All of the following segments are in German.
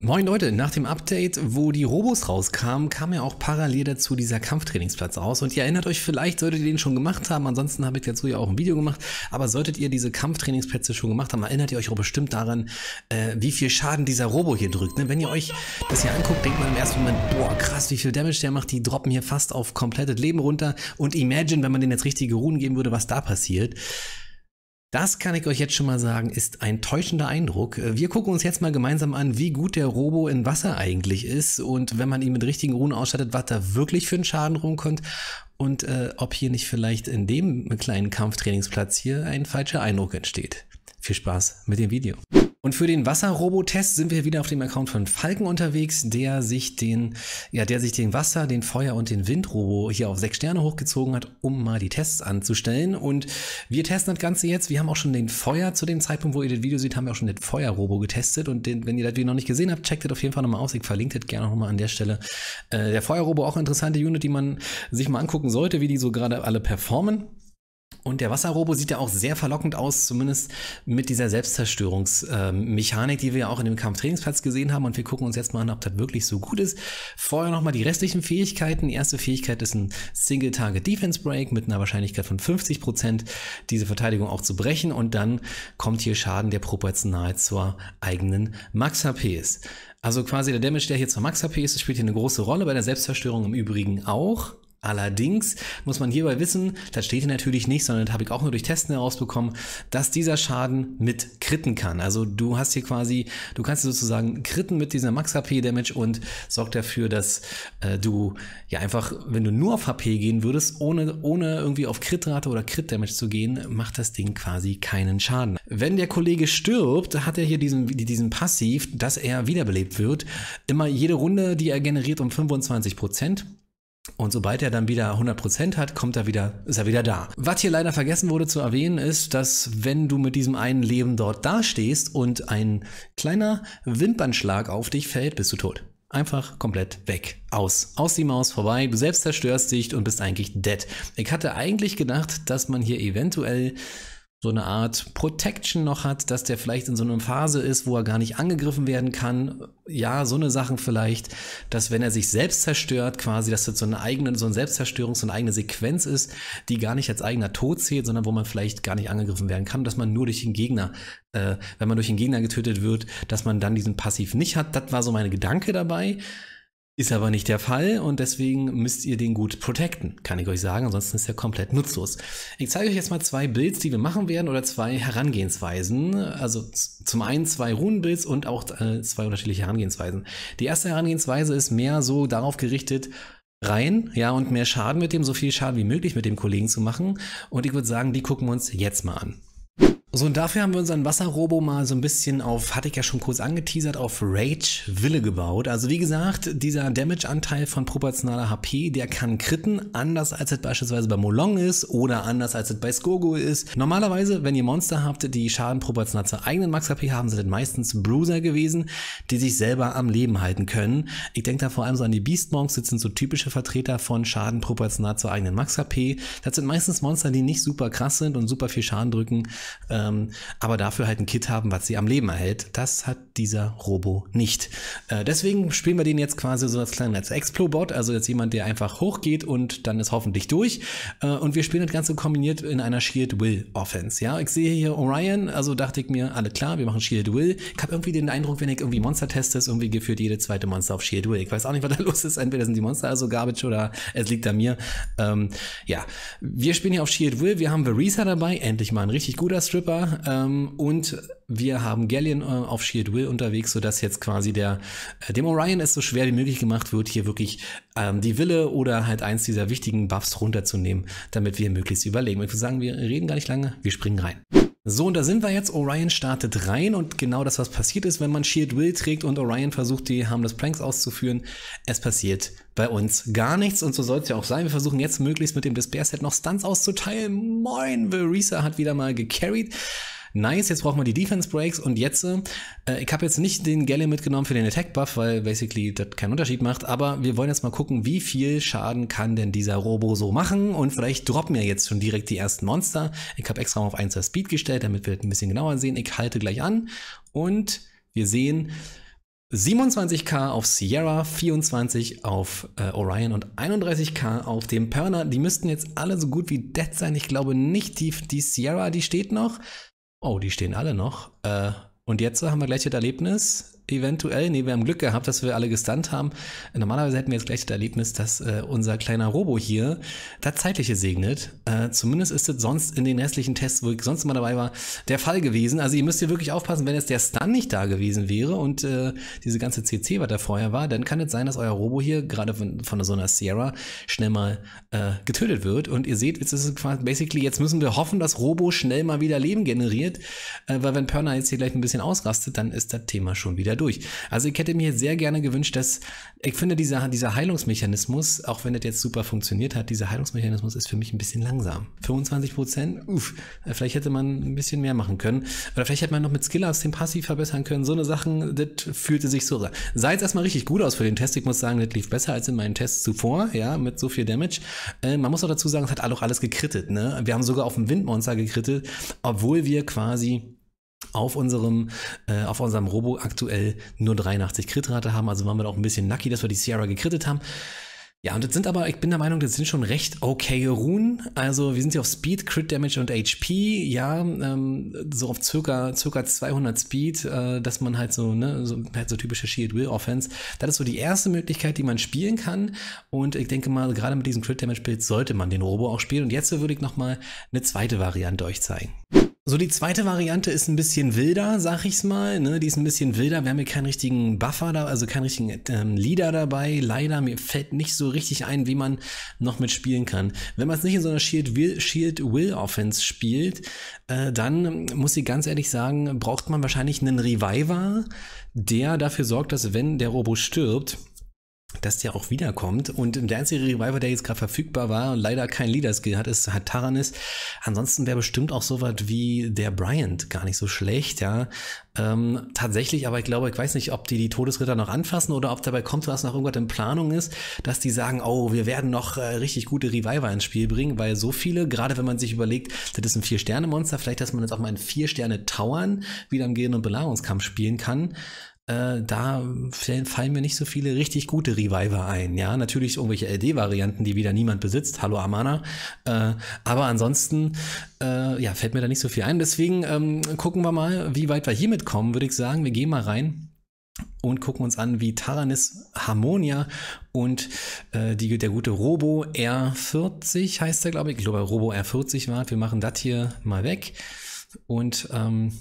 Moin Leute, nach dem Update, wo die Robos rauskamen, kam ja auch parallel dazu dieser Kampftrainingsplatz raus. Und ihr erinnert euch, vielleicht solltet ihr den schon gemacht haben, ansonsten habe ich dazu ja auch ein Video gemacht. Aber solltet ihr diese Kampftrainingsplätze schon gemacht haben, erinnert ihr euch auch bestimmt daran, äh, wie viel Schaden dieser Robo hier drückt. Ne? Wenn ihr euch das hier anguckt, denkt man im ersten Moment, boah krass, wie viel Damage der macht. Die droppen hier fast auf komplettes Leben runter. Und imagine, wenn man denen jetzt richtige Runen geben würde, was da passiert. Das kann ich euch jetzt schon mal sagen, ist ein täuschender Eindruck. Äh, wir gucken uns jetzt mal gemeinsam an, wie gut der Robo in Wasser eigentlich ist und wenn man ihn mit richtigen Runen ausstattet, was da wirklich für einen Schaden rumkommt und äh, ob hier nicht vielleicht in dem kleinen Kampftrainingsplatz hier ein falscher Eindruck entsteht. Viel Spaß mit dem Video. Und für den Wasserrobotest sind wir wieder auf dem Account von Falken unterwegs, der sich den, ja, der sich den Wasser, den Feuer und den Windrobo hier auf sechs Sterne hochgezogen hat, um mal die Tests anzustellen. Und wir testen das Ganze jetzt. Wir haben auch schon den Feuer zu dem Zeitpunkt, wo ihr das Video seht, haben wir auch schon den Feuerrobo getestet. Und den, wenn ihr das Video noch nicht gesehen habt, checkt das auf jeden Fall nochmal aus. Ich verlinke das gerne nochmal an der Stelle. Äh, der Feuerrobo auch interessante Unit, die man sich mal angucken sollte, wie die so gerade alle performen. Und der Wasserrobo sieht ja auch sehr verlockend aus, zumindest mit dieser Selbstzerstörungsmechanik, die wir ja auch in dem Kampftrainingsplatz gesehen haben. Und wir gucken uns jetzt mal an, ob das wirklich so gut ist. Vorher nochmal die restlichen Fähigkeiten. Die erste Fähigkeit ist ein Single Target Defense Break mit einer Wahrscheinlichkeit von 50 Prozent, diese Verteidigung auch zu brechen. Und dann kommt hier Schaden, der proportional zur eigenen Max HP ist. Also quasi der Damage, der hier zur Max HP ist, spielt hier eine große Rolle, bei der Selbstzerstörung im Übrigen auch. Allerdings muss man hierbei wissen, das steht hier natürlich nicht, sondern das habe ich auch nur durch Testen herausbekommen, dass dieser Schaden mit Kritten kann. Also du hast hier quasi, du kannst sozusagen Kritten mit dieser Max HP Damage und sorgt dafür, dass äh, du ja einfach, wenn du nur auf HP gehen würdest, ohne, ohne irgendwie auf Kritrate oder Crit Damage zu gehen, macht das Ding quasi keinen Schaden. Wenn der Kollege stirbt, hat er hier diesen, diesen Passiv, dass er wiederbelebt wird. Immer jede Runde, die er generiert um 25 Prozent. Und sobald er dann wieder 100% hat, kommt er wieder, ist er wieder da. Was hier leider vergessen wurde zu erwähnen, ist, dass wenn du mit diesem einen Leben dort dastehst und ein kleiner Wimpernschlag auf dich fällt, bist du tot. Einfach komplett weg. Aus. Aus die Maus vorbei. Du selbst zerstörst dich und bist eigentlich dead. Ich hatte eigentlich gedacht, dass man hier eventuell so eine Art Protection noch hat, dass der vielleicht in so einer Phase ist, wo er gar nicht angegriffen werden kann. Ja, so eine Sachen vielleicht, dass wenn er sich selbst zerstört, quasi, dass das so eine eigene, so eine Selbstzerstörung, so eine eigene Sequenz ist, die gar nicht als eigener Tod zählt, sondern wo man vielleicht gar nicht angegriffen werden kann, dass man nur durch den Gegner, äh, wenn man durch den Gegner getötet wird, dass man dann diesen Passiv nicht hat. Das war so mein Gedanke dabei. Ist aber nicht der Fall und deswegen müsst ihr den gut protecten, kann ich euch sagen, ansonsten ist er komplett nutzlos. Ich zeige euch jetzt mal zwei Builds, die wir machen werden oder zwei Herangehensweisen. Also zum einen zwei Runenbuilds und auch äh, zwei unterschiedliche Herangehensweisen. Die erste Herangehensweise ist mehr so darauf gerichtet, rein, ja, und mehr Schaden mit dem, so viel Schaden wie möglich mit dem Kollegen zu machen. Und ich würde sagen, die gucken wir uns jetzt mal an. So, und dafür haben wir unseren Wasserrobo mal so ein bisschen auf, hatte ich ja schon kurz angeteasert, auf Rage Wille gebaut. Also wie gesagt, dieser Damage-Anteil von proportionaler HP, der kann kritten, anders als es beispielsweise bei Molong ist oder anders als es bei Skogul ist. Normalerweise, wenn ihr Monster habt, die Schaden proportional zur eigenen Max-HP haben, sind es meistens Bruiser gewesen, die sich selber am Leben halten können. Ich denke da vor allem so an die Beastmonks, das sind so typische Vertreter von Schaden proportional zur eigenen Max-HP. Das sind meistens Monster, die nicht super krass sind und super viel Schaden drücken ähm, aber dafür halt ein Kit haben, was sie am Leben erhält. Das hat dieser Robo nicht. Äh, deswegen spielen wir den jetzt quasi so als kleines Explobot, also jetzt jemand, der einfach hochgeht und dann ist hoffentlich durch. Äh, und wir spielen das Ganze kombiniert in einer Shield Will Offense. Ja, ich sehe hier Orion, also dachte ich mir, alle klar, wir machen Shield Will. Ich habe irgendwie den Eindruck, wenn ich irgendwie Monster teste, ist irgendwie gefühlt jede zweite Monster auf Shield Will. Ich weiß auch nicht, was da los ist. Entweder sind die Monster also garbage oder es liegt an mir. Ähm, ja, wir spielen hier auf Shield Will. Wir haben Verisa dabei, endlich mal ein richtig guter Strip Zerstörer ähm, und wir haben Galleon äh, auf Shield Will unterwegs, sodass jetzt quasi der, äh, dem Orion es so schwer wie möglich gemacht wird, hier wirklich ähm, die Wille oder halt eins dieser wichtigen Buffs runterzunehmen, damit wir möglichst überlegen. ich würde sagen, wir reden gar nicht lange, wir springen rein. So, und da sind wir jetzt. Orion startet rein und genau das, was passiert ist, wenn man Shield Will trägt und Orion versucht, die Harmless Pranks auszuführen. Es passiert bei uns gar nichts und so soll es ja auch sein. Wir versuchen jetzt möglichst mit dem Despair-Set noch Stunts auszuteilen. Moin, Verisa hat wieder mal gecarried nice, jetzt brauchen wir die Defense Breaks und jetzt, äh, ich habe jetzt nicht den Galley mitgenommen für den Attack Buff, weil basically das keinen Unterschied macht, aber wir wollen jetzt mal gucken, wie viel Schaden kann denn dieser Robo so machen und vielleicht droppen wir jetzt schon direkt die ersten Monster. Ich habe extra mal auf 1 das Speed gestellt, damit wir das ein bisschen genauer sehen. Ich halte gleich an und wir sehen, 27k auf Sierra, 24 auf äh, Orion und 31k auf dem Perner. Die müssten jetzt alle so gut wie dead sein. Ich glaube nicht, die, die Sierra, die steht noch. Oh, die stehen alle noch. Äh, und jetzt haben wir gleich das Erlebnis eventuell, nee, wir haben Glück gehabt, dass wir alle gestunt haben. Normalerweise hätten wir jetzt gleich das Erlebnis, dass äh, unser kleiner Robo hier das Zeitliche segnet. Äh, zumindest ist es sonst in den restlichen Tests, wo ich sonst immer dabei war, der Fall gewesen. Also ihr müsst hier wirklich aufpassen, wenn jetzt der Stun nicht da gewesen wäre und äh, diese ganze CC, was da vorher war, dann kann es sein, dass euer Robo hier gerade von, von so einer Sierra schnell mal äh, getötet wird. Und ihr seht, jetzt ist es quasi basically, jetzt müssen wir hoffen, dass Robo schnell mal wieder Leben generiert, äh, weil wenn Perna jetzt hier gleich ein bisschen ausrastet, dann ist das Thema schon wieder durch. Also ich hätte mir sehr gerne gewünscht, dass ich finde, dieser, dieser Heilungsmechanismus, auch wenn das jetzt super funktioniert hat, dieser Heilungsmechanismus ist für mich ein bisschen langsam. 25 Prozent, uff, vielleicht hätte man ein bisschen mehr machen können. Oder vielleicht hätte man noch mit Skillers den Passiv verbessern können. So eine Sachen, das fühlte sich so. Sah jetzt erstmal richtig gut aus für den Test. Ich muss sagen, das lief besser als in meinen Tests zuvor, ja, mit so viel Damage. Äh, man muss auch dazu sagen, es hat auch alles gekrittet, ne? Wir haben sogar auf dem Windmonster gekrittet, obwohl wir quasi auf unserem, äh, auf unserem Robo aktuell nur 83 Kritrate haben. Also waren wir auch ein bisschen lucky, dass wir die Sierra gekrittet haben. Ja, und das sind aber, ich bin der Meinung, das sind schon recht okay Runen. Also wir sind hier auf Speed, Crit Damage und HP, ja, ähm, so auf circa, circa 200 Speed, äh, dass man halt so, ne, so, halt so typische Shield Will Offense. Das ist so die erste Möglichkeit, die man spielen kann. Und ich denke mal, gerade mit diesem Crit Damage Bild sollte man den Robo auch spielen. Und jetzt würde ich nochmal eine zweite Variante euch zeigen. So, die zweite Variante ist ein bisschen wilder, sag ich's mal. Ne? Die ist ein bisschen wilder. Wir haben hier keinen richtigen Buffer da, also keinen richtigen ähm, Leader dabei. Leider, mir fällt nicht so richtig ein, wie man noch mit spielen kann. Wenn man es nicht in so einer Shield Will, Shield Will Offense spielt, äh, dann muss ich ganz ehrlich sagen, braucht man wahrscheinlich einen Reviver, der dafür sorgt, dass wenn der Robo stirbt, dass der auch wiederkommt. Und im einzige Reviver, der jetzt gerade verfügbar war und leider kein Leader-Skill hat, ist hat Taranis. Ansonsten wäre bestimmt auch sowas wie der Bryant gar nicht so schlecht, ja. Ähm, tatsächlich, aber ich glaube, ich weiß nicht, ob die die Todesritter noch anfassen oder ob dabei kommt, was noch irgendwas in Planung ist, dass die sagen, oh, wir werden noch äh, richtig gute Reviver ins Spiel bringen, weil so viele, gerade wenn man sich überlegt, das ist ein Vier-Sterne-Monster, vielleicht, dass man jetzt auch mal in Vier-Sterne-Tauern wieder im Gehen- und Belagerungskampf spielen kann. Äh, da fallen mir nicht so viele richtig gute Reviver ein. Ja, natürlich irgendwelche LD-Varianten, die wieder niemand besitzt. Hallo Amana. Äh, aber ansonsten, äh, ja, fällt mir da nicht so viel ein. Deswegen ähm, gucken wir mal, wie weit wir hiermit kommen, würde ich sagen. Wir gehen mal rein und gucken uns an, wie Taranis Harmonia und äh, die, der gute Robo R40 heißt er, glaube ich. Ich glaube, Robo R40 war. Wir machen das hier mal weg und ähm,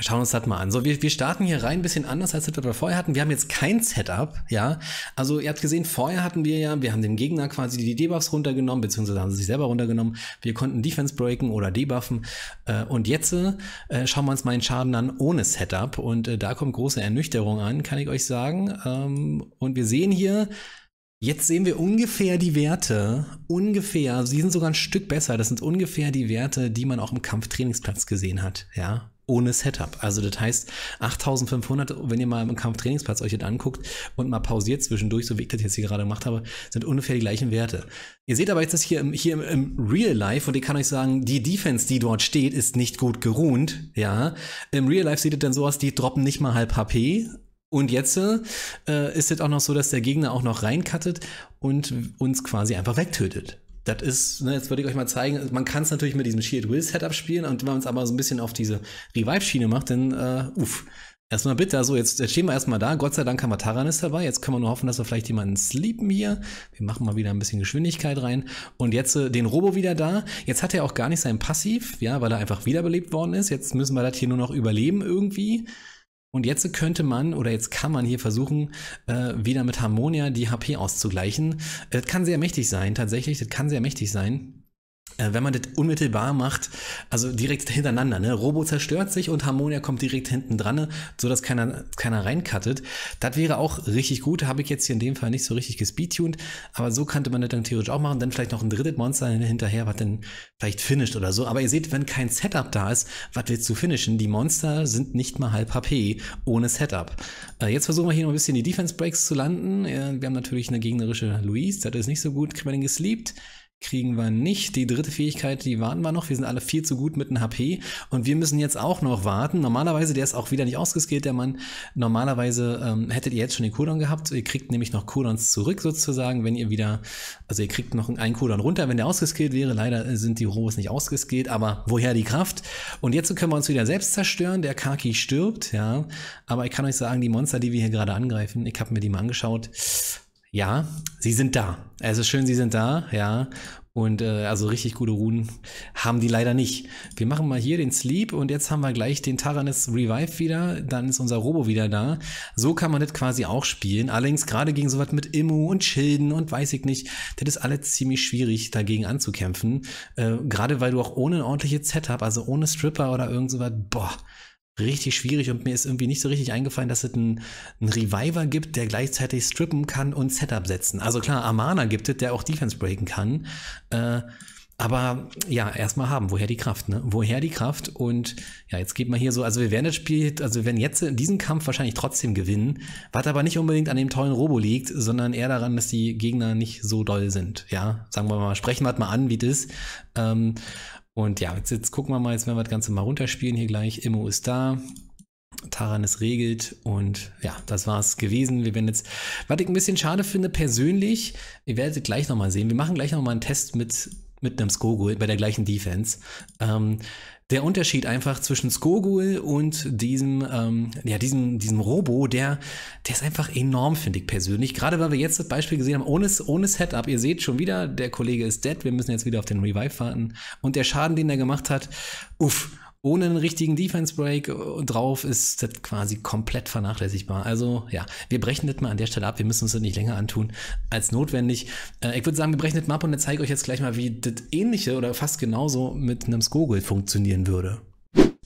Schauen wir uns das mal an. So, wir, wir starten hier rein ein bisschen anders, als wir vorher hatten. Wir haben jetzt kein Setup, ja. Also ihr habt gesehen, vorher hatten wir ja, wir haben dem Gegner quasi die Debuffs runtergenommen, beziehungsweise haben sie sich selber runtergenommen. Wir konnten Defense breaken oder debuffen. Äh, und jetzt äh, schauen wir uns mal den Schaden an ohne Setup. Und äh, da kommt große Ernüchterung an, kann ich euch sagen. Ähm, und wir sehen hier, Jetzt sehen wir ungefähr die Werte, ungefähr, sie sind sogar ein Stück besser, das sind ungefähr die Werte, die man auch im Kampftrainingsplatz gesehen hat, ja ohne Setup. Also das heißt, 8500, wenn ihr mal im Kampftrainingsplatz euch das anguckt und mal pausiert zwischendurch, so wie ich das jetzt hier gerade gemacht habe, sind ungefähr die gleichen Werte. Ihr seht aber jetzt das hier im, hier im, im Real Life und ich kann euch sagen, die Defense, die dort steht, ist nicht gut geruhnt, ja. Im Real Life sieht es dann so aus, die droppen nicht mal halb HP, und jetzt äh, ist es auch noch so, dass der Gegner auch noch reinkattet und uns quasi einfach wegtötet das ist, ne, jetzt würde ich euch mal zeigen, man kann es natürlich mit diesem Shield Will Setup spielen und wenn man es aber so ein bisschen auf diese Revive-Schiene macht, dann, äh, uff. Erstmal bitte, also jetzt, jetzt stehen wir erstmal da. Gott sei Dank haben wir Taranis dabei. Jetzt können wir nur hoffen, dass wir vielleicht jemanden sleepen hier. Wir machen mal wieder ein bisschen Geschwindigkeit rein. Und jetzt äh, den Robo wieder da. Jetzt hat er auch gar nicht sein Passiv, ja, weil er einfach wiederbelebt worden ist. Jetzt müssen wir das hier nur noch überleben irgendwie. Und jetzt könnte man oder jetzt kann man hier versuchen, äh, wieder mit Harmonia die HP auszugleichen. Das kann sehr mächtig sein, tatsächlich. Das kann sehr mächtig sein. Äh, wenn man das unmittelbar macht, also direkt hintereinander, ne? Robo zerstört sich und Harmonia kommt direkt hinten dran, ne? sodass keiner, keiner reinkattet. Das wäre auch richtig gut, habe ich jetzt hier in dem Fall nicht so richtig gespeedtuned, aber so könnte man das dann theoretisch auch machen. Dann vielleicht noch ein drittes Monster hinterher, was dann vielleicht finisht oder so. Aber ihr seht, wenn kein Setup da ist, was willst du finishen? Die Monster sind nicht mal halb HP ohne Setup. Äh, jetzt versuchen wir hier noch ein bisschen die Defense Breaks zu landen. Äh, wir haben natürlich eine gegnerische Luis, das ist nicht so gut. Kriminell gesleept kriegen wir nicht. Die dritte Fähigkeit, die warten wir noch. Wir sind alle viel zu gut mit einem HP und wir müssen jetzt auch noch warten. Normalerweise, der ist auch wieder nicht ausgeskillt, der Mann. Normalerweise ähm, hättet ihr jetzt schon den Cooldown gehabt. Ihr kriegt nämlich noch Cooldowns zurück sozusagen, wenn ihr wieder, also ihr kriegt noch einen Cooldown runter, wenn der ausgeskillt wäre. Leider äh, sind die Robos nicht ausgeskillt, aber woher die Kraft? Und jetzt können wir uns wieder selbst zerstören. Der Kaki stirbt, ja. Aber ich kann euch sagen, die Monster, die wir hier gerade angreifen, ich habe mir die mal angeschaut, ja, sie sind da. Es ist schön, sie sind da, ja. Und äh, also richtig gute Runen haben die leider nicht. Wir machen mal hier den Sleep und jetzt haben wir gleich den Taranis Revive wieder. Dann ist unser Robo wieder da. So kann man das quasi auch spielen. Allerdings gerade gegen sowas mit Immu und Schilden und weiß ich nicht. Das ist alles ziemlich schwierig dagegen anzukämpfen. Äh, gerade weil du auch ohne ein ordentliches Setup, also ohne Stripper oder irgend sowas, boah, richtig schwierig und mir ist irgendwie nicht so richtig eingefallen, dass es einen, einen Reviver gibt, der gleichzeitig strippen kann und Setup setzen. Also klar, Amana gibt es, der auch Defense breaken kann. Äh, aber ja, erstmal haben, woher die Kraft, ne? Woher die Kraft? Und ja, jetzt geht man hier so, also wir werden das Spiel, also wir werden jetzt in diesem Kampf wahrscheinlich trotzdem gewinnen, was aber nicht unbedingt an dem tollen Robo liegt, sondern eher daran, dass die Gegner nicht so doll sind. Ja, sagen wir mal, sprechen wir mal an, wie das ist. Ähm, und ja, jetzt, jetzt gucken wir mal, jetzt werden wir das Ganze mal runterspielen hier gleich. Immo ist da. Taran ist regelt und ja, das war's gewesen. Wir werden jetzt, was ich ein bisschen schade finde persönlich, ihr werdet gleich nochmal sehen, wir machen gleich nochmal einen Test mit, mit einem Skogul bei der gleichen Defense. Ähm, der Unterschied einfach zwischen Skogul und diesem, ähm, ja, diesem, diesem Robo, der, der ist einfach enorm, finde ich persönlich. Gerade weil wir jetzt das Beispiel gesehen haben, ohne, ohne Setup. Ihr seht schon wieder, der Kollege ist dead, wir müssen jetzt wieder auf den Revive warten. Und der Schaden, den er gemacht hat, uff ohne einen richtigen Defense Break drauf ist das quasi komplett vernachlässigbar. Also ja, wir brechen das mal an der Stelle ab. Wir müssen uns das nicht länger antun als notwendig. Äh, ich würde sagen, wir brechen das mal ab und dann zeige ich euch jetzt gleich mal, wie das ähnliche oder fast genauso mit einem Skogel funktionieren würde.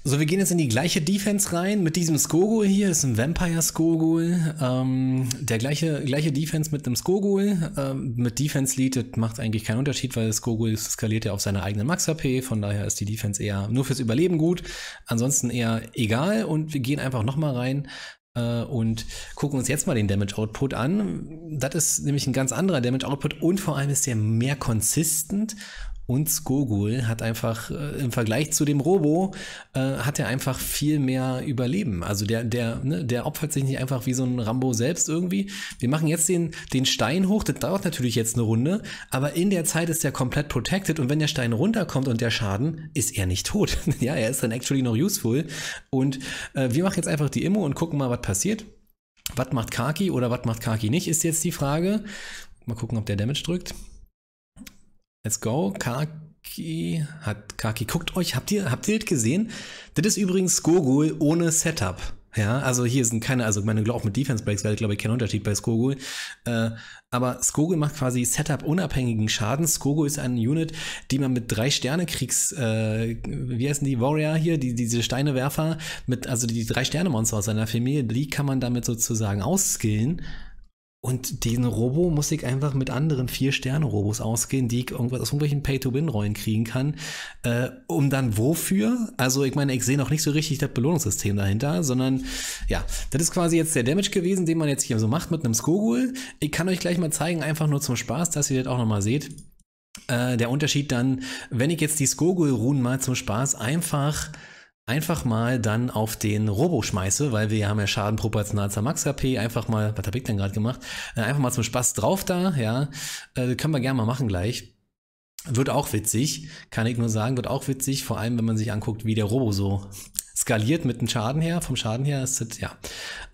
So, wir gehen jetzt in die gleiche Defense rein mit diesem Skogul hier. Das ist ein Vampire Skogul. Ähm, der gleiche, gleiche Defense mit einem Skogul. Ähm, mit Defense Lead macht eigentlich keinen Unterschied, weil Skogul skaliert ja auf seine eigenen Max HP. Von daher ist die Defense eher nur fürs Überleben gut. Ansonsten eher egal. Und wir gehen einfach nochmal rein äh, und gucken uns jetzt mal den Damage Output an. Das ist nämlich ein ganz anderer Damage Output und vor allem ist der mehr consistent und Skogul hat einfach äh, im Vergleich zu dem Robo äh, hat er einfach viel mehr Überleben. Also der der ne, der opfert sich nicht einfach wie so ein Rambo selbst irgendwie. Wir machen jetzt den den Stein hoch. Das dauert natürlich jetzt eine Runde, aber in der Zeit ist er komplett protected und wenn der Stein runterkommt und der Schaden ist er nicht tot. ja, er ist dann actually noch useful. Und äh, wir machen jetzt einfach die Immo und gucken mal, was passiert. Was macht Kaki oder was macht Kaki nicht, ist jetzt die Frage. Mal gucken, ob der Damage drückt. Let's go. Kaki hat Kaki guckt euch. Habt ihr habt ihr das gesehen? Das ist übrigens Skogul ohne Setup. Ja, also hier sind keine, also meine glaube auch mit Defense Breaks weil ich glaube ich kein Unterschied bei Skogul. Äh, aber Skogul macht quasi Setup unabhängigen Schaden. Skogul ist ein Unit, die man mit drei Sterne Kriegs, äh, wie heißen die Warrior hier, die diese Steinewerfer mit also die drei Sterne Monster aus seiner Familie, die kann man damit sozusagen ausskillen. Und diesen Robo muss ich einfach mit anderen Vier-Sterne-Robos ausgehen, die ich irgendwas aus irgendwelchen Pay-to-Win-Rollen kriegen kann. Äh, um dann wofür? Also, ich meine, ich sehe noch nicht so richtig das Belohnungssystem dahinter, sondern ja, das ist quasi jetzt der Damage gewesen, den man jetzt hier so macht mit einem Skogul. Ich kann euch gleich mal zeigen, einfach nur zum Spaß, dass ihr das auch nochmal seht. Äh, der Unterschied dann, wenn ich jetzt die Skogul-Runen mal zum Spaß einfach einfach mal dann auf den Robo schmeiße, weil wir haben ja Schaden proportional zur Max-HP, einfach mal, was habe ich denn gerade gemacht, äh, einfach mal zum Spaß drauf da, ja, äh, können wir gerne mal machen gleich. Wird auch witzig, kann ich nur sagen, wird auch witzig, vor allem wenn man sich anguckt, wie der Robo so skaliert mit dem Schaden her. Vom Schaden her ist das, ja.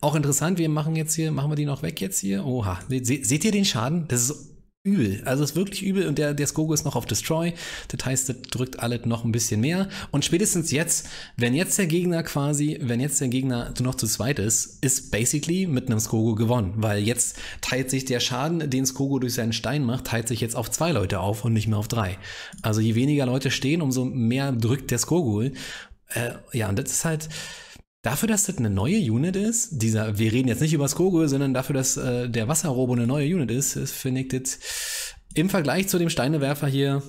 Auch interessant, wir machen jetzt hier, machen wir die noch weg jetzt hier? Oha, seht ihr den Schaden? Das ist übel. Also es ist wirklich übel und der, der Skogo ist noch auf Destroy. Das heißt, das drückt alles noch ein bisschen mehr. Und spätestens jetzt, wenn jetzt der Gegner quasi, wenn jetzt der Gegner noch zu zweit ist, ist basically mit einem Skogo gewonnen. Weil jetzt teilt sich der Schaden, den Skogo durch seinen Stein macht, teilt sich jetzt auf zwei Leute auf und nicht mehr auf drei. Also je weniger Leute stehen, umso mehr drückt der Skogo. Äh, ja, und das ist halt, Dafür, dass das eine neue Unit ist, dieser, wir reden jetzt nicht über Skogo, sondern dafür, dass äh, der Wasserrobo eine neue Unit ist, finde ich das im Vergleich zu dem Steinewerfer hier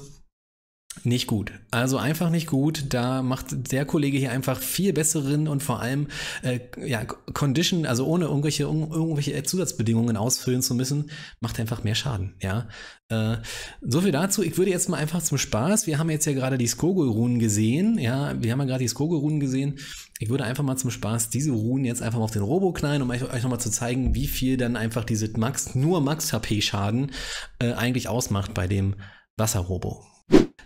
nicht gut. Also einfach nicht gut. Da macht der Kollege hier einfach viel besseren und vor allem äh, ja, Condition, also ohne irgendwelche, un, irgendwelche Zusatzbedingungen ausfüllen zu müssen, macht einfach mehr Schaden. Ja. Äh, so viel dazu. Ich würde jetzt mal einfach zum Spaß. Wir haben jetzt ja gerade die Skogel-Runen gesehen. Ja, wir haben ja gerade die Skogel-Runen gesehen ich würde einfach mal zum Spaß diese Ruhen jetzt einfach mal auf den Robo knallen, um euch, euch nochmal zu zeigen, wie viel dann einfach diese Max, nur Max HP Schaden äh, eigentlich ausmacht bei dem Wasserrobo.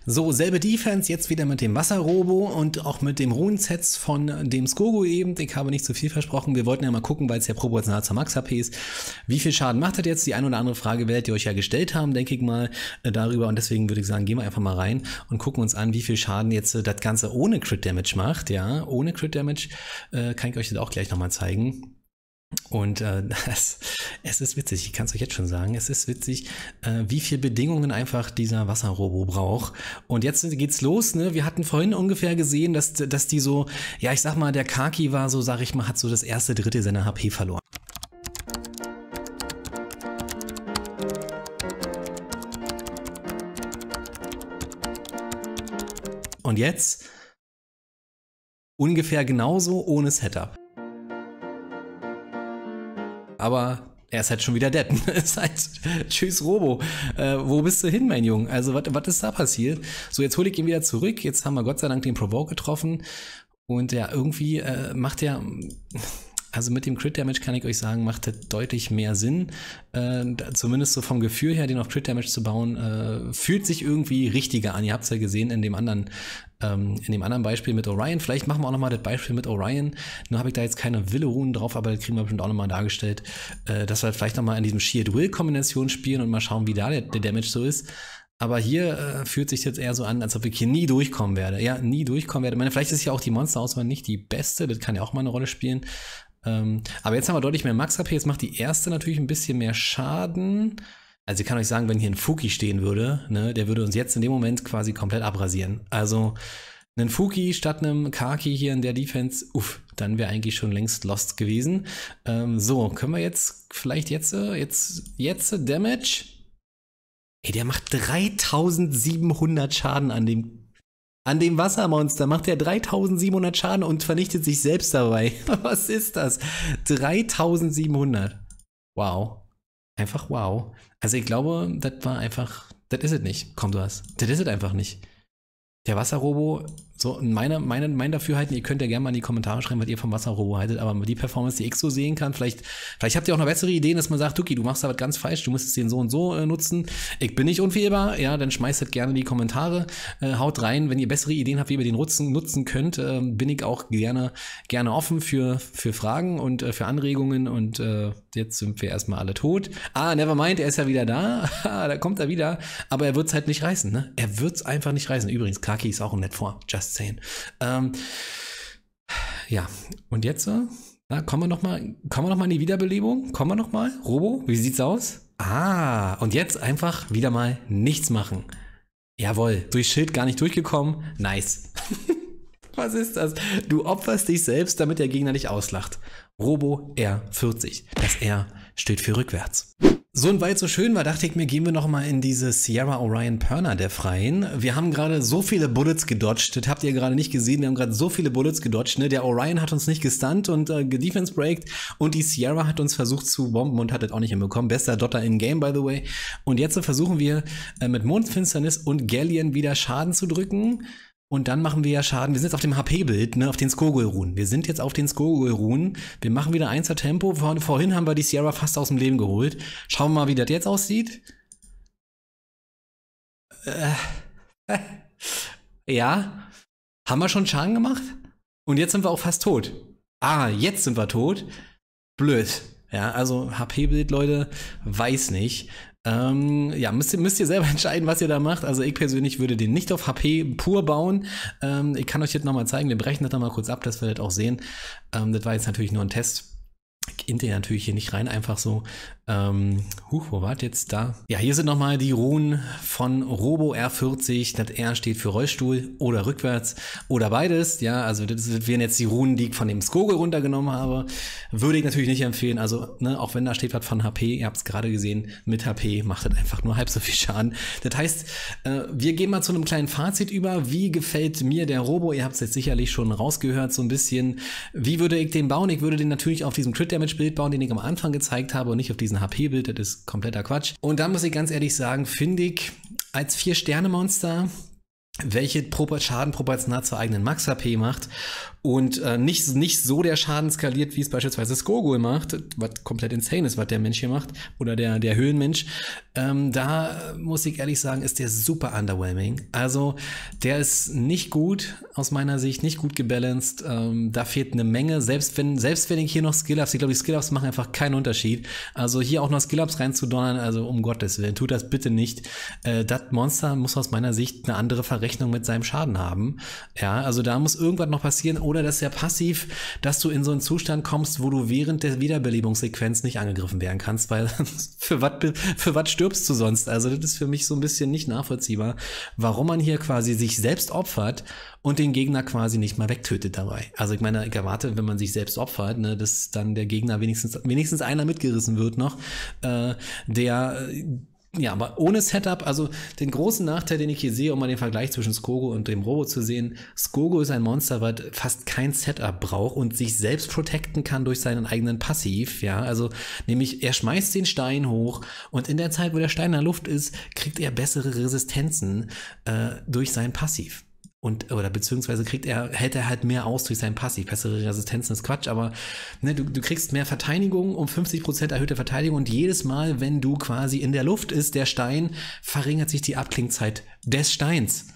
So, selbe Defense, jetzt wieder mit dem Wasserrobo und auch mit dem Runensets von dem Skogo eben. Ich habe nicht zu viel versprochen. Wir wollten ja mal gucken, weil es ja proportional zur Max-HP ist. Wie viel Schaden macht das jetzt? Die eine oder andere Frage werdet ihr euch ja gestellt haben, denke ich mal, äh, darüber. Und deswegen würde ich sagen, gehen wir einfach mal rein und gucken uns an, wie viel Schaden jetzt äh, das Ganze ohne Crit Damage macht. Ja, ohne Crit Damage äh, kann ich euch das auch gleich nochmal zeigen. Und äh, das, es ist witzig, ich kann es euch jetzt schon sagen, es ist witzig, äh, wie viele Bedingungen einfach dieser Wasserrobo braucht. Und jetzt geht's los, ne? Wir hatten vorhin ungefähr gesehen, dass, dass die so, ja, ich sag mal, der Kaki war so, sag ich mal, hat so das erste dritte seiner HP verloren. Und jetzt ungefähr genauso ohne Setup aber er ist halt schon wieder dead. ist halt, tschüss Robo, äh, wo bist du hin, mein Junge? Also, was ist da passiert? So, jetzt hole ich ihn wieder zurück. Jetzt haben wir Gott sei Dank den Provoke getroffen. Und ja, irgendwie äh, macht er, also mit dem Crit Damage kann ich euch sagen, macht das deutlich mehr Sinn. Äh, zumindest so vom Gefühl her, den auf Crit Damage zu bauen, äh, fühlt sich irgendwie richtiger an. Ihr habt es ja gesehen in dem anderen ähm, in dem anderen Beispiel mit Orion, vielleicht machen wir auch nochmal das Beispiel mit Orion, nur habe ich da jetzt keine Wille-Runen drauf, aber das kriegen wir bestimmt auch nochmal dargestellt, äh, dass wir vielleicht nochmal in diesem Shield Will Kombination spielen und mal schauen, wie da der, der Damage so ist. Aber hier äh, fühlt sich jetzt eher so an, als ob ich hier nie durchkommen werde. Ja, nie durchkommen werde. Ich meine, vielleicht ist ja auch die Monsterauswahl nicht die beste, das kann ja auch mal eine Rolle spielen. Ähm, aber jetzt haben wir deutlich mehr max hp jetzt macht die erste natürlich ein bisschen mehr Schaden. Also ich kann euch sagen, wenn hier ein Fuki stehen würde, ne, der würde uns jetzt in dem Moment quasi komplett abrasieren. Also ein Fuki statt einem Kaki hier in der Defense, uff, dann wäre eigentlich schon längst lost gewesen. Ähm, so, können wir jetzt vielleicht jetzt, äh, jetzt, jetzt äh, Damage? Ey, der macht 3700 Schaden an dem an dem Wassermonster macht der 3700 Schaden und vernichtet sich selbst dabei. Was ist das? 3700. Wow einfach wow. Also ich glaube, das war einfach, das is ist es nicht. Komm, du hast. Das is ist es einfach nicht. Der Wasserrobo so, und meine, meine, mein Dafürhalten, ihr könnt ja gerne mal in die Kommentare schreiben, was ihr vom Wasserrobo haltet, aber die Performance, die ich so sehen kann, vielleicht, vielleicht habt ihr auch noch bessere Ideen, dass man sagt, Duki, du machst da was ganz falsch, du müsstest den so und so äh, nutzen. Ich bin nicht unfehlbar, ja, dann schmeißt das gerne in die Kommentare, äh, haut rein, wenn ihr bessere Ideen habt, wie ihr den nutzen, nutzen könnt, äh, bin ich auch gerne, gerne offen für, für Fragen und äh, für Anregungen und äh, jetzt sind wir erstmal alle tot. Ah, never mind, er ist ja wieder da, da kommt er wieder, aber er wird's halt nicht reißen, ne? Er wird's einfach nicht reißen. Übrigens, Kaki ist auch im Netz vor, just 10. Ähm, ja, und jetzt, äh, na, kommen wir nochmal, kommen wir noch in die Wiederbelebung? Kommen wir nochmal? Robo, wie sieht's aus? Ah, und jetzt einfach wieder mal nichts machen. Jawohl, durch Schild gar nicht durchgekommen. Nice. Was ist das? Du opferst dich selbst, damit der Gegner dich auslacht. Robo R40. Das R steht für rückwärts. So und weil es so schön war, dachte ich mir, gehen wir nochmal in diese Sierra Orion Perner der Freien. Wir haben gerade so viele Bullets gedodged, das habt ihr gerade nicht gesehen, wir haben gerade so viele Bullets gedodged, ne? Der Orion hat uns nicht gestunt und äh, Defense breaked und die Sierra hat uns versucht zu bomben und hat das auch nicht hinbekommen. Bester Dotter in Game, by the way. Und jetzt versuchen wir äh, mit Mondfinsternis und Galleon wieder Schaden zu drücken. Und dann machen wir ja Schaden. Wir sind jetzt auf dem HP-Bild, ne, auf den Skogul-Ruhen. Wir sind jetzt auf den Skogul-Ruhen. Wir machen wieder 1er Tempo. Vor, vorhin haben wir die Sierra fast aus dem Leben geholt. Schauen wir mal, wie das jetzt aussieht. äh, ja. Haben wir schon Schaden gemacht? Und jetzt sind wir auch fast tot. Ah, jetzt sind wir tot. Blöd. Ja, also HP-Bild, Leute, weiß nicht. Ähm, ja, müsst ihr, müsst ihr selber entscheiden, was ihr da macht. Also ich persönlich würde den nicht auf HP pur bauen. Ähm, ich kann euch jetzt nochmal zeigen, wir brechen das nochmal kurz ab, dass wir das auch sehen. Ähm, das war jetzt natürlich nur ein Test. Ich inte natürlich hier nicht rein, einfach so. Ähm, huch, wo wart jetzt da? Ja, hier sind nochmal die Runen von Robo R40. Das R steht für Rollstuhl oder rückwärts oder beides. Ja, also das wären jetzt die Runen, die ich von dem Skogel runtergenommen habe. Würde ich natürlich nicht empfehlen. Also, ne, auch wenn da steht was von HP, ihr habt es gerade gesehen, mit HP macht das einfach nur halb so viel Schaden. Das heißt, äh, wir gehen mal zu einem kleinen Fazit über. Wie gefällt mir der Robo? Ihr habt es jetzt sicherlich schon rausgehört, so ein bisschen. Wie würde ich den bauen? Ich würde den natürlich auf diesem Crit Damage Bild bauen, den ich am Anfang gezeigt habe und nicht auf diesen HP-Bild, das ist kompletter Quatsch. Und da muss ich ganz ehrlich sagen, finde ich als Vier-Sterne-Monster welche Schaden proportional zur eigenen Max-HP macht und äh, nicht, nicht so der Schaden skaliert, wie es beispielsweise Skogul macht, was komplett insane ist, was der Mensch hier macht, oder der, der Höhlenmensch, ähm, da muss ich ehrlich sagen, ist der super underwhelming. Also der ist nicht gut, aus meiner Sicht, nicht gut gebalanced, ähm, da fehlt eine Menge, selbst wenn, selbst wenn ich hier noch Skill-Ups, ich glaube, die Skill-Ups machen einfach keinen Unterschied, also hier auch noch Skill-Ups reinzudonnern, also um Gottes Willen, tut das bitte nicht. Äh, das Monster muss aus meiner Sicht eine andere Verrechnung Rechnung mit seinem Schaden haben. Ja, also da muss irgendwas noch passieren oder das ist ja passiv, dass du in so einen Zustand kommst, wo du während der Wiederbelebungssequenz nicht angegriffen werden kannst, weil für was für was stirbst du sonst? Also das ist für mich so ein bisschen nicht nachvollziehbar, warum man hier quasi sich selbst opfert und den Gegner quasi nicht mal wegtötet dabei. Also ich meine, ich erwarte, wenn man sich selbst opfert, ne, dass dann der Gegner wenigstens wenigstens einer mitgerissen wird noch, äh, der äh, ja, aber ohne Setup, also den großen Nachteil, den ich hier sehe, um mal den Vergleich zwischen Skogo und dem Robo zu sehen, Skogo ist ein Monster, was fast kein Setup braucht und sich selbst protecten kann durch seinen eigenen Passiv, ja, also nämlich er schmeißt den Stein hoch und in der Zeit, wo der Stein in der Luft ist, kriegt er bessere Resistenzen äh, durch sein Passiv und oder beziehungsweise kriegt er, hält er halt mehr aus durch seinen Passiv. Bessere Resistenzen ist Quatsch, aber ne, du, du kriegst mehr Verteidigung um 50% erhöhte Verteidigung und jedes Mal, wenn du quasi in der Luft ist, der Stein, verringert sich die Abklingzeit des Steins.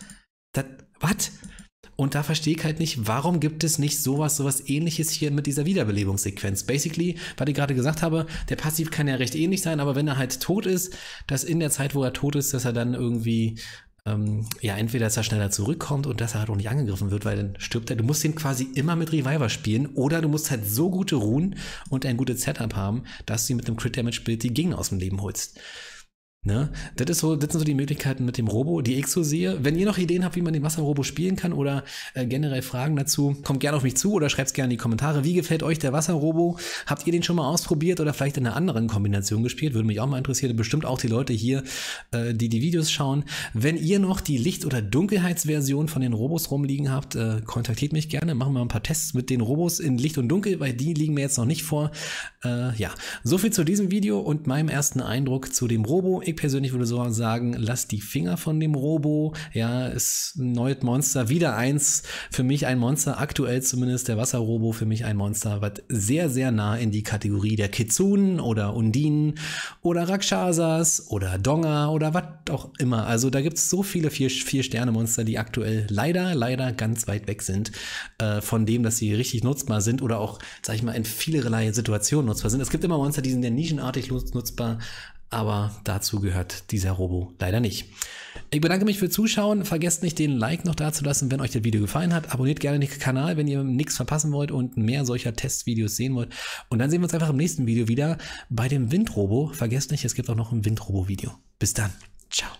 Das, was? Und da verstehe ich halt nicht, warum gibt es nicht sowas, sowas ähnliches hier mit dieser Wiederbelebungssequenz? Basically, was ich gerade gesagt habe, der Passiv kann ja recht ähnlich sein, aber wenn er halt tot ist, dass in der Zeit, wo er tot ist, dass er dann irgendwie ähm, ja, entweder dass er schneller zurückkommt und dass er halt auch nicht angegriffen wird, weil dann stirbt er. Du musst ihn quasi immer mit Reviver spielen oder du musst halt so gute Ruhen und ein gutes Setup haben, dass du ihn mit einem Crit Damage bild die Gegner aus dem Leben holst. Ne? Das, ist so, das sind so die Möglichkeiten mit dem Robo, die ich so sehe. Wenn ihr noch Ideen habt, wie man den Wasserrobo spielen kann oder äh, generell Fragen dazu, kommt gerne auf mich zu oder schreibt es gerne in die Kommentare. Wie gefällt euch der Wasserrobo? Habt ihr den schon mal ausprobiert oder vielleicht in einer anderen Kombination gespielt? Würde mich auch mal interessieren. Bestimmt auch die Leute hier, äh, die die Videos schauen. Wenn ihr noch die Licht- oder Dunkelheitsversion von den Robos rumliegen habt, äh, kontaktiert mich gerne. Machen wir ein paar Tests mit den Robos in Licht und Dunkel, weil die liegen mir jetzt noch nicht vor. Äh, ja, soviel zu diesem Video und meinem ersten Eindruck zu dem Robo. Ich persönlich würde so sagen, lass die Finger von dem Robo. Ja, ist ein neues Monster, wieder eins. Für mich ein Monster, aktuell zumindest der Wasserrobo, für mich ein Monster, was sehr, sehr nah in die Kategorie der Kitsunen oder Undinen oder Rakshasas oder Donga oder was auch immer. Also da gibt es so viele Vier-Sterne-Monster, vier die aktuell leider, leider ganz weit weg sind äh, von dem, dass sie richtig nutzbar sind oder auch, sag ich mal, in vielerlei Situationen nutzbar sind. Es gibt immer Monster, die sind ja nischenartig nutzbar, aber dazu gehört dieser Robo leider nicht. Ich bedanke mich für Zuschauen. Vergesst nicht, den Like noch da zu lassen, wenn euch das Video gefallen hat. Abonniert gerne den Kanal, wenn ihr nichts verpassen wollt und mehr solcher Testvideos sehen wollt. Und dann sehen wir uns einfach im nächsten Video wieder bei dem Windrobo. Vergesst nicht, es gibt auch noch ein Windrobo-Video. Bis dann. Ciao.